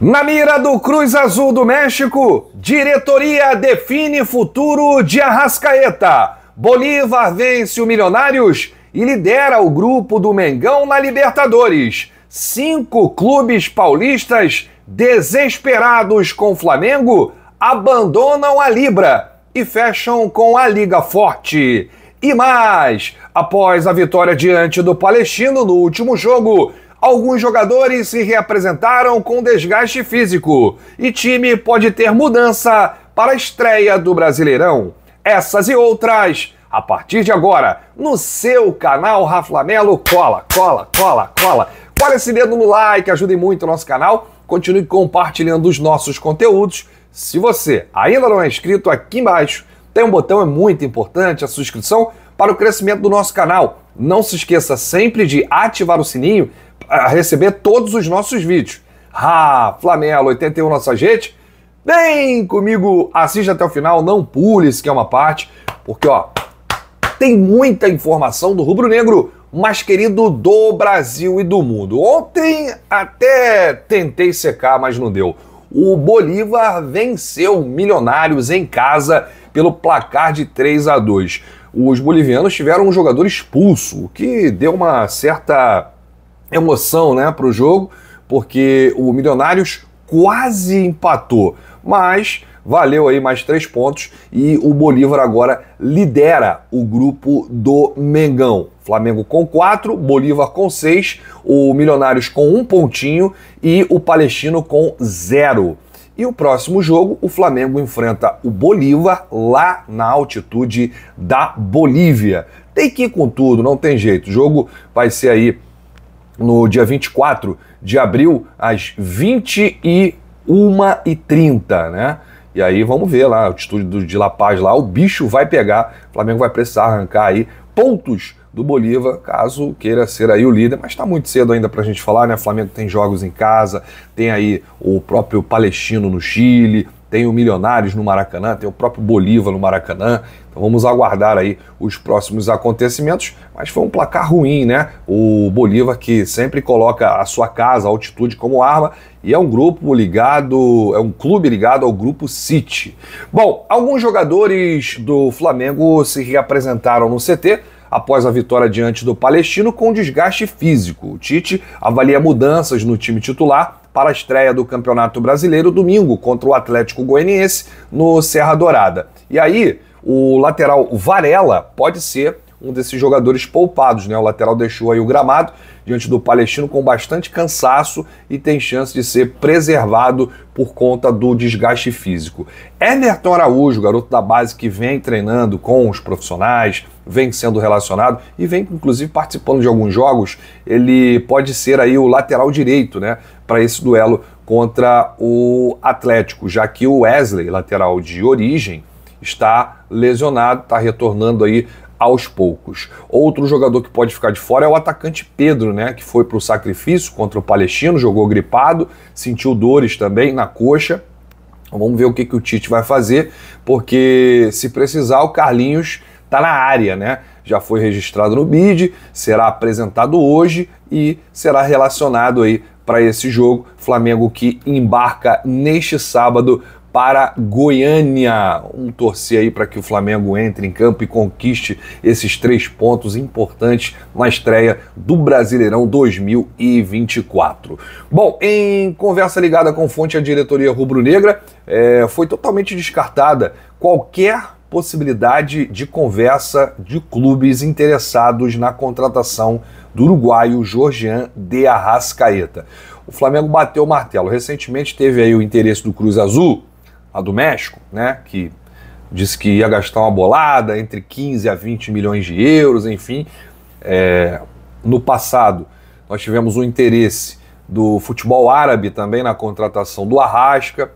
Na mira do Cruz Azul do México, diretoria define futuro de Arrascaeta. Bolívar vence o Milionários e lidera o grupo do Mengão na Libertadores. Cinco clubes paulistas, desesperados com Flamengo, abandonam a Libra e fecham com a Liga Forte. E mais, após a vitória diante do Palestino no último jogo, Alguns jogadores se reapresentaram com desgaste físico e time pode ter mudança para a estreia do Brasileirão. Essas e outras, a partir de agora, no seu canal Raflanelo. Cola, cola, cola, cola. Cola esse dedo no like, ajude muito o nosso canal. Continue compartilhando os nossos conteúdos. Se você ainda não é inscrito, aqui embaixo tem um botão, é muito importante a subscrição para o crescimento do nosso canal. Não se esqueça sempre de ativar o sininho a receber todos os nossos vídeos. Ah, Flamengo 81 nossa gente. Vem comigo, assista até o final, não pule se que é uma parte, porque ó, tem muita informação do rubro negro mais querido do Brasil e do mundo. Ontem até tentei secar, mas não deu. O Bolívar venceu Milionários em casa pelo placar de 3 a 2. Os bolivianos tiveram um jogador expulso, o que deu uma certa emoção né, para o jogo, porque o Milionários quase empatou, mas valeu aí mais três pontos e o Bolívar agora lidera o grupo do Mengão. Flamengo com quatro, Bolívar com seis, o Milionários com um pontinho e o Palestino com zero. E o próximo jogo, o Flamengo enfrenta o Bolívar lá na altitude da Bolívia. Tem que ir com tudo, não tem jeito. O jogo vai ser aí no dia 24 de abril, às 21h30, né? E aí vamos ver lá, o do de La Paz lá, o bicho vai pegar, o Flamengo vai precisar arrancar aí pontos do Bolívar, caso queira ser aí o líder, mas está muito cedo ainda para a gente falar, né? O Flamengo tem jogos em casa, tem aí o próprio Palestino no Chile, tem o Milionários no Maracanã, tem o próprio Bolívar no Maracanã. Então vamos aguardar aí os próximos acontecimentos. Mas foi um placar ruim, né? O Bolívar que sempre coloca a sua casa, a altitude como arma, e é um grupo ligado, é um clube ligado ao grupo City. Bom, alguns jogadores do Flamengo se reapresentaram no CT após a vitória diante do Palestino com desgaste físico. O Tite avalia mudanças no time titular para a estreia do Campeonato Brasileiro domingo contra o Atlético Goianiense no Serra Dourada. E aí, o lateral Varela pode ser um desses jogadores poupados, né? O lateral deixou aí o gramado diante do Palestino com bastante cansaço e tem chance de ser preservado por conta do desgaste físico. Everton Araújo, garoto da base que vem treinando com os profissionais, vem sendo relacionado e vem inclusive participando de alguns jogos. Ele pode ser aí o lateral direito, né, para esse duelo contra o Atlético, já que o Wesley, lateral de origem, está lesionado, está retornando aí aos poucos. Outro jogador que pode ficar de fora é o atacante Pedro, né, que foi para o sacrifício contra o Palestino, jogou gripado, sentiu dores também na coxa. Vamos ver o que, que o Tite vai fazer, porque se precisar, o Carlinhos está na área, né? Já foi registrado no BID, será apresentado hoje e será relacionado aí para esse jogo. Flamengo que embarca neste sábado para Goiânia. Um torcer aí para que o Flamengo entre em campo e conquiste esses três pontos importantes na estreia do Brasileirão 2024. Bom, em conversa ligada com fonte, a diretoria rubro-negra é, foi totalmente descartada qualquer possibilidade de conversa de clubes interessados na contratação do uruguaio Jorgian de Arrascaeta. O Flamengo bateu o martelo. Recentemente teve aí o interesse do Cruz Azul, a do México, né, que disse que ia gastar uma bolada entre 15 a 20 milhões de euros, enfim. É, no passado, nós tivemos o interesse do futebol árabe também na contratação do Arrasca.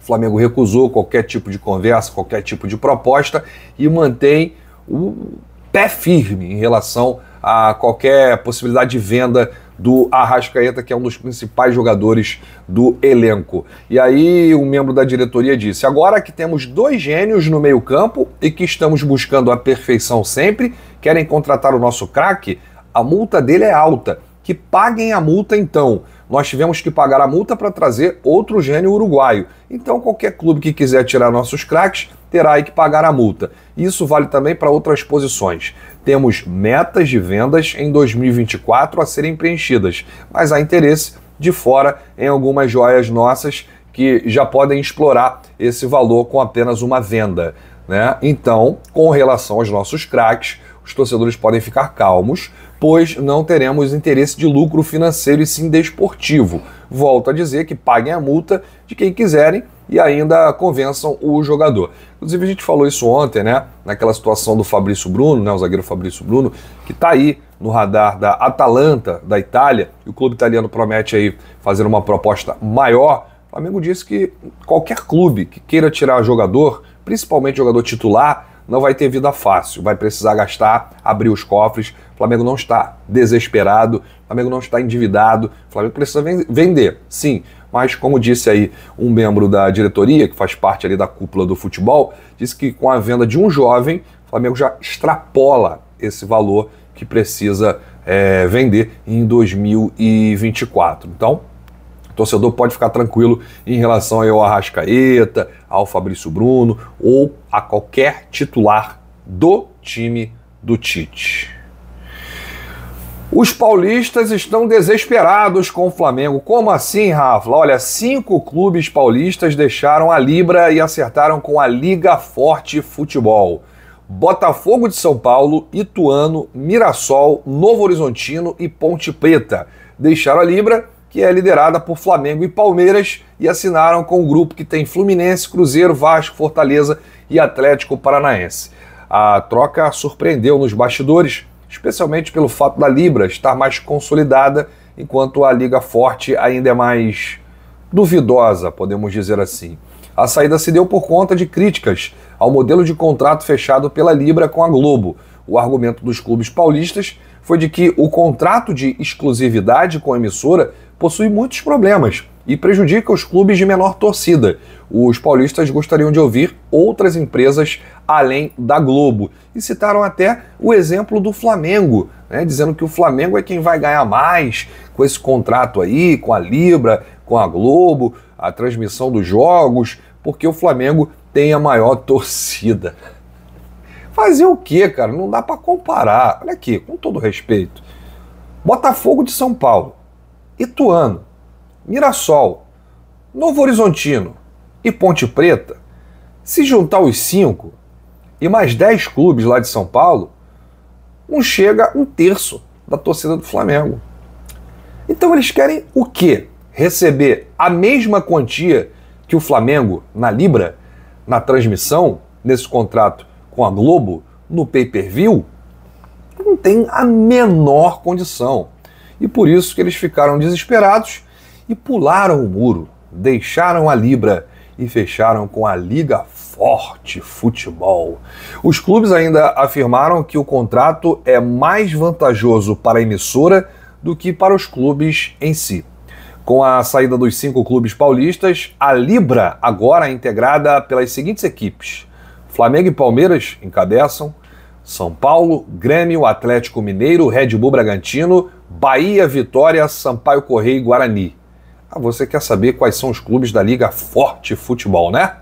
O Flamengo recusou qualquer tipo de conversa, qualquer tipo de proposta e mantém o pé firme em relação a qualquer possibilidade de venda do Arrascaeta, que é um dos principais jogadores do elenco. E aí um membro da diretoria disse: agora que temos dois gênios no meio-campo e que estamos buscando a perfeição sempre, querem contratar o nosso craque? A multa dele é alta. Que paguem a multa então nós tivemos que pagar a multa para trazer outro gênio uruguaio. Então, qualquer clube que quiser tirar nossos craques terá que pagar a multa. Isso vale também para outras posições. Temos metas de vendas em 2024 a serem preenchidas, mas há interesse de fora em algumas joias nossas que já podem explorar esse valor com apenas uma venda. Né? Então, com relação aos nossos craques, os torcedores podem ficar calmos, pois não teremos interesse de lucro financeiro e sim desportivo. Volto a dizer que paguem a multa de quem quiserem e ainda convençam o jogador. Inclusive, a gente falou isso ontem, né? Naquela situação do Fabrício Bruno, né? O zagueiro Fabrício Bruno, que tá aí no radar da Atalanta, da Itália, e o clube italiano promete aí fazer uma proposta maior. O Flamengo disse que qualquer clube que queira tirar jogador, principalmente jogador titular, não vai ter vida fácil, vai precisar gastar, abrir os cofres. O Flamengo não está desesperado, o Flamengo não está endividado, o Flamengo precisa vender, sim. Mas, como disse aí um membro da diretoria, que faz parte ali da cúpula do futebol, disse que com a venda de um jovem, o Flamengo já extrapola esse valor que precisa é, vender em 2024. Então, torcedor pode ficar tranquilo em relação ao Arrascaeta, ao Fabrício Bruno ou a qualquer titular do time do Tite. Os paulistas estão desesperados com o Flamengo. Como assim, Rafa? Olha, cinco clubes paulistas deixaram a Libra e acertaram com a Liga Forte Futebol. Botafogo de São Paulo, Ituano, Mirassol, Novo Horizontino e Ponte Preta. Deixaram a Libra que é liderada por Flamengo e Palmeiras, e assinaram com o um grupo que tem Fluminense, Cruzeiro, Vasco, Fortaleza e Atlético Paranaense. A troca surpreendeu nos bastidores, especialmente pelo fato da Libra estar mais consolidada, enquanto a Liga Forte ainda é mais duvidosa, podemos dizer assim. A saída se deu por conta de críticas ao modelo de contrato fechado pela Libra com a Globo. O argumento dos clubes paulistas foi de que o contrato de exclusividade com a emissora possui muitos problemas e prejudica os clubes de menor torcida. Os paulistas gostariam de ouvir outras empresas além da Globo e citaram até o exemplo do Flamengo, né, dizendo que o Flamengo é quem vai ganhar mais com esse contrato aí, com a Libra, com a Globo, a transmissão dos jogos, porque o Flamengo tem a maior torcida. Fazer o que, cara? Não dá para comparar. Olha aqui, com todo respeito. Botafogo de São Paulo Ituano, Mirassol, Novo Horizontino e Ponte Preta, se juntar os cinco e mais dez clubes lá de São Paulo, não chega um terço da torcida do Flamengo. Então eles querem o quê? Receber a mesma quantia que o Flamengo na Libra, na transmissão, nesse contrato com a Globo, no pay per view? Não tem a menor condição e por isso que eles ficaram desesperados e pularam o muro, deixaram a Libra e fecharam com a Liga Forte Futebol. Os clubes ainda afirmaram que o contrato é mais vantajoso para a emissora do que para os clubes em si. Com a saída dos cinco clubes paulistas, a Libra agora é integrada pelas seguintes equipes: Flamengo e Palmeiras encabeçam, São Paulo, Grêmio, Atlético Mineiro, Red Bull Bragantino, Bahia, Vitória, Sampaio Correia e Guarani. Ah, você quer saber quais são os clubes da Liga Forte Futebol, né?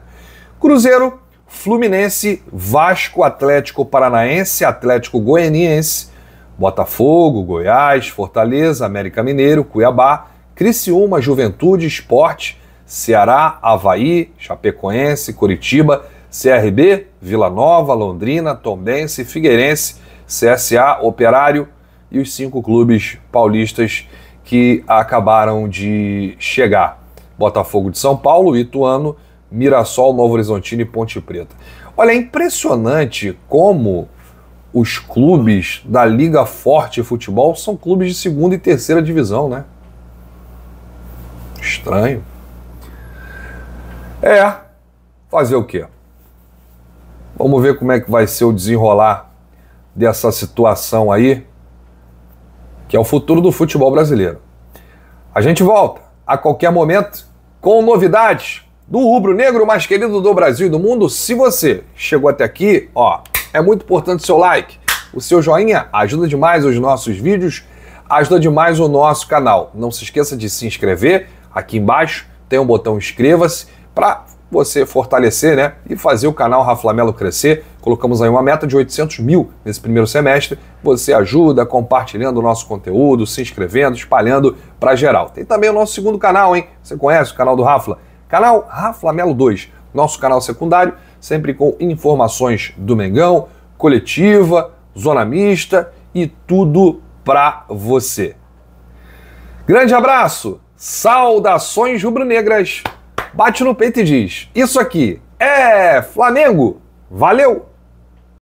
Cruzeiro, Fluminense, Vasco, Atlético Paranaense, Atlético Goianiense, Botafogo, Goiás, Fortaleza, América Mineiro, Cuiabá, Criciúma, Juventude, Esporte, Ceará, Havaí, Chapecoense, Curitiba, CRB, Vila Nova, Londrina, Tombense, Figueirense, CSA, Operário, e os cinco clubes paulistas que acabaram de chegar: Botafogo de São Paulo, Ituano, Mirassol, Novo Horizontino e Ponte Preta. Olha, é impressionante como os clubes da Liga Forte Futebol são clubes de segunda e terceira divisão, né? Estranho. É, fazer o quê? Vamos ver como é que vai ser o desenrolar dessa situação aí que é o futuro do futebol brasileiro. A gente volta a qualquer momento com novidades do rubro negro mais querido do Brasil e do mundo. Se você chegou até aqui, ó, é muito importante o seu like. O seu joinha ajuda demais os nossos vídeos, ajuda demais o nosso canal. Não se esqueça de se inscrever. Aqui embaixo tem um botão inscreva-se para você fortalecer né, e fazer o canal Rafa Melo crescer. Colocamos aí uma meta de 800 mil nesse primeiro semestre. Você ajuda compartilhando o nosso conteúdo, se inscrevendo, espalhando para geral. Tem também o nosso segundo canal, hein? Você conhece o canal do Rafa? Canal Rafa Melo 2, nosso canal secundário, sempre com informações do Mengão, coletiva, zona mista e tudo para você. Grande abraço, saudações rubro-negras! bate no peito e diz: Isso aqui é Flamengo! Valeu!